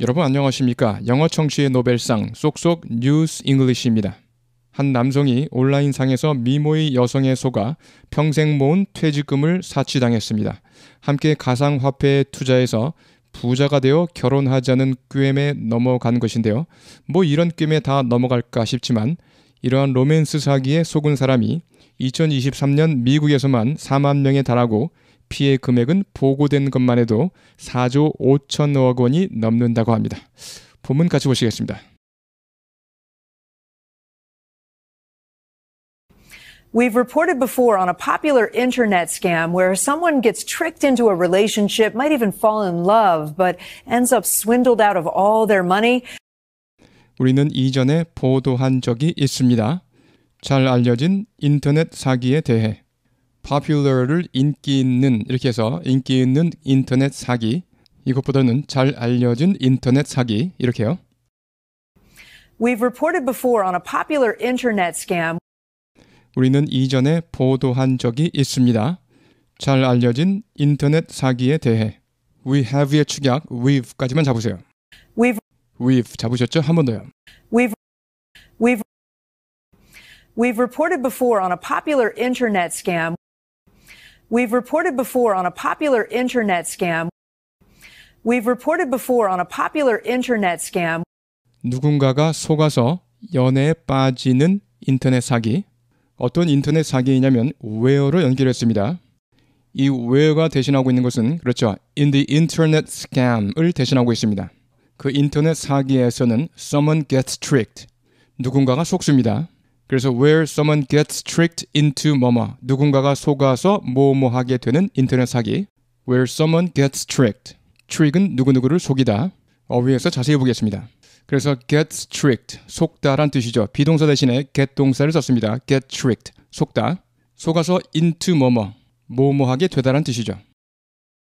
여러분 안녕하십니까? 영어 청취의 노벨상 쏙쏙 뉴스 잉글리시입니다. 한 남성이 온라인상에서 미모의 여성의 속아 평생 모은 퇴직금을 사치당했습니다. 함께 가상화폐에 투자해서 부자가 되어 결혼하자는 꾀에 넘어간 것인데요. 뭐 이런 꾀매다 넘어갈까 싶지만 이러한 로맨스 사기에 속은 사람이 2023년 미국에서만 4만 명에 달하고 피해 금액은 보고된 것만 해도 4조 5천억 원이 넘는다고 합니다. 본문 같이 보시겠습니다. We've reported before on a popular internet scam where someone gets tricked into a relationship, might even fall in love, but ends up swindled out of all their money. 우리는 이전에 보도한 적이 있습니다. 잘 알려진 인터넷 사기에 대해 popular를 인기 있는 이렇게 해서 인기 있는 인터넷 사기 이것보다는 잘 알려진 인터넷 사기 이렇게요. We've reported before on a popular internet scam. 우리는 이전에 보도한 적이 있습니다. 잘 알려진 인터넷 사기에 대해 we have의 축약 we've까지만 잡으세요. we've we've 잡으셨죠? 한 번 더요. we've we've we've reported before on a popular internet scam We've reported before on a popular internet scam. We've reported before on a popular internet scam. 누군가가 속아서 연애에 빠지는 인터넷 사기. 어떤 인터넷 사기이냐면 where로 연결했습니다. 이 where가 대신하고 있는 것은 그렇죠. in the internet scam을 대신하고 있습니다. 그 인터넷 사기에서는 someone gets tricked. 누군가가 속습니다. 그래서 where someone gets tricked into 뭐뭐 누군가가 속아서 뭐뭐하게 되는 인터넷 사기 where someone gets tricked trick은 누구누구를 속이다 어휘에서 자세히 보겠습니다 그래서 gets tricked 속다란 뜻이죠 비동사 대신에 get 동사를 썼습니다 get tricked 속다 속아서 into 뭐뭐 뭐뭐하게 되다란 뜻이죠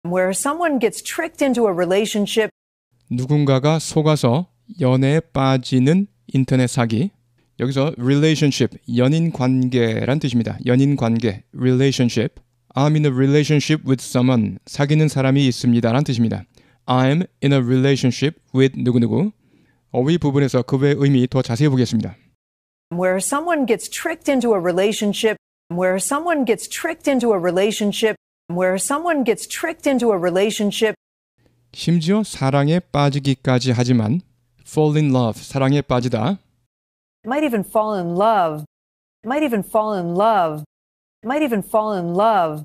where someone gets tricked into a relationship 누군가가 속아서 연애에 빠지는 인터넷 사기 여기서 relationship 연인 관계란 뜻입니다. 연인 관계 relationship I'm in a relationship with someone 사귀는 사람이 있습니다란 뜻입니다. I'm in a relationship with 누구누구 어휘 부분에서 그 외의 의미 더 자세히 보겠습니다. Where someone gets tricked into a relationship where someone gets tricked into a relationship where someone gets tricked into a relationship 심지어 사랑에 빠지기까지 하지만 fall in love 사랑에 빠지다 might even fall in love, might even fall in love, might even fall in love.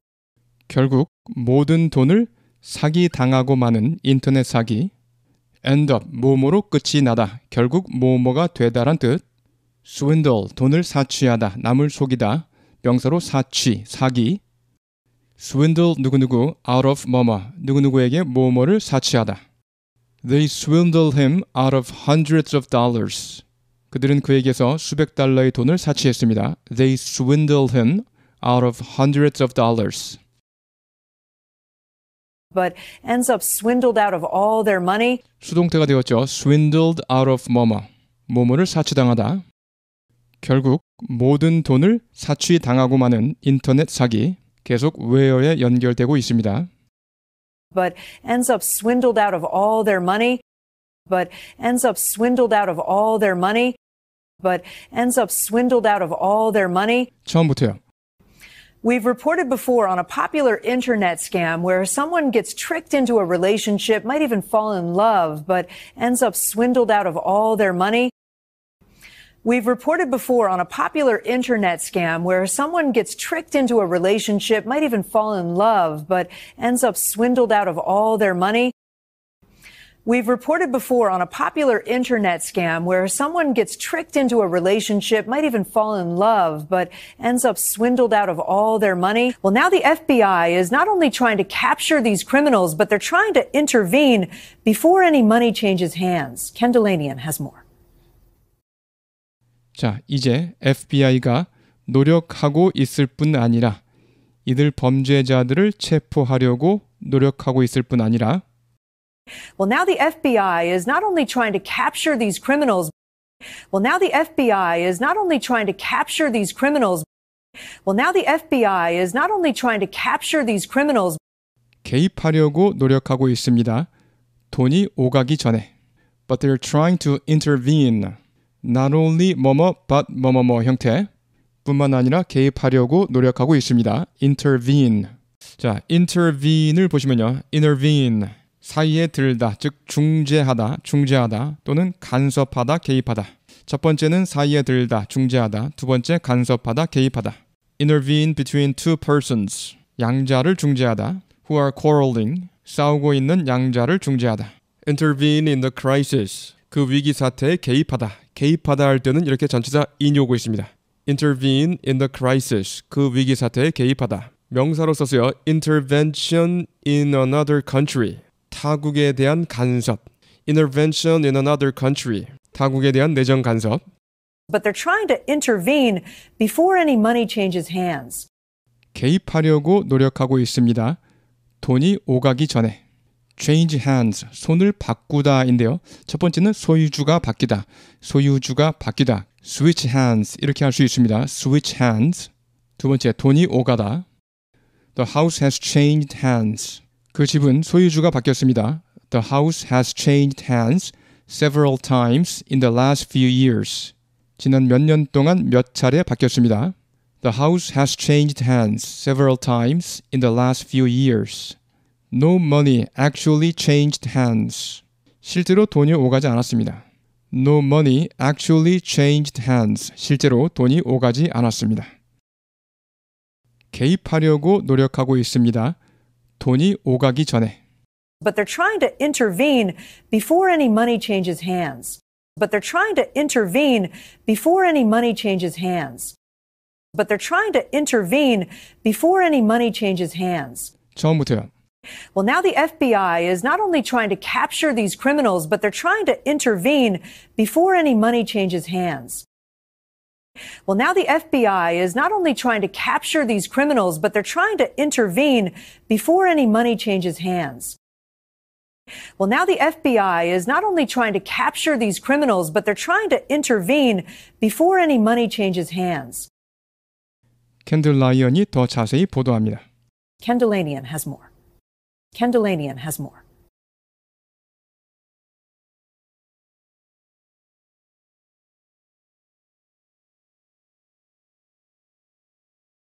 결국 모든 돈을 사기 당하고 마는 인터넷 사기. end up 뭐뭐로 끝이 나다. 결국 뭐뭐가 되다란 뜻. swindle 돈을 사취하다. 남을 속이다. 명사로 사취, 사기. swindle 누구누구 out of 뭐뭐 누구누구에게 뭐뭐를 사취하다. They swindled him out of hundreds of dollars. 그들은 그에게서 수백 달러의 돈을 사치했습니다. They swindled him out of hundreds of dollars. but ends up swindled out of all their money. 수동태가 되었죠. swindled out of 뭐뭐. 뭐뭐를 사치당하다. 결국 모든 돈을 사치당하고 마는 인터넷 사기 계속 웨어에 연결되고 있습니다. but ends up swindled out of all their money. but ends up swindled out of all their money, but ends up swindled out of all their money. 처음부터요. We've reported before on a popular internet scam where someone gets tricked into a relationship, might even fall in love, but ends up swindled out of all their money. We've reported before on a popular internet scam where someone gets tricked into a relationship, might even fall in love, but ends up swindled out of all their money. We've reported before on a popular internet scam where someone gets tricked into a relationship, might even fall in love, but ends up swindled out of all their money. Well, now the FBI is not only trying to capture these criminals, but they're trying to intervene before any money changes hands. Ken Delanian has more. 자, 이제 FBI가 노력하고 있을 뿐 아니라 이들 범죄자들을 체포하려고 노력하고 있을 뿐 아니라 well, now the FBI is not only trying to capture these criminals. Well, now the FBI is not only trying to capture these criminals. Well, now the FBI is not only trying to capture these criminals. 개입하려고 노력하고 있습니다. 돈이 오가기 전에. But they're trying to intervene. Not only 뭐뭐 but 뭐뭐뭐 형태 뿐만 아니라 개입하려고 노력하고 있습니다. intervene. 자, intervene을 보시면요. intervene 사이에 들다, 즉 중재하다, 중재하다 또는 간섭하다, 개입하다. 첫 번째는 사이에 들다, 중재하다. 두 번째 간섭하다, 개입하다. intervene between two persons. 양자를 중재하다. who are quarreling. 싸우고 있는 양자를 중재하다. intervene in the crisis. 그 위기 사태에 개입하다. 개입하다 할 때는 이렇게 전치사 in이 오고 있습니다. intervene in the crisis. 그 위기 사태에 개입하다. 명사로 써서요. intervention in another country. 타국에 대한 간섭. intervention in another country. 타국에 대한 내정 간섭. But they're trying to intervene before any money changes hands. 개입하려고 노력하고 있습니다. 돈이 오가기 전에. change hands, 손을 바꾸다인데요. 첫 번째는 소유주가 바뀌다. 소유주가 바뀌다. switch hands 이렇게 할 수 있습니다. switch hands. 두 번째 돈이 오가다. The house has changed hands. 그 집은 소유주가 바뀌었습니다. The house has changed hands several times in the last few years. 지난 몇 년 동안 몇 차례 바뀌었습니다. The house has changed hands several times in the last few years. No money actually changed hands. 실제로 돈이 오가지 않았습니다. No money actually changed hands. 실제로 돈이 오가지 않았습니다. 개입하려고 노력하고 있습니다. 돈이 오가기 전에. But they're trying to intervene before any money changes hands. But they're trying to intervene before any money changes hands. But they're trying to intervene before any money changes hands. 처음부터요. Well, now the FBI is not only trying to capture these criminals, but they're trying to intervene before any money changes hands. Well, now the FBI is not only trying to capture these criminals, but they're trying to intervene before any money changes hands. Well, now the FBI is not only trying to capture these criminals, but they're trying to intervene before any money changes hands. 켄들 더 자세히 보도합니다. Kendallanian has more. Kendallanian has more.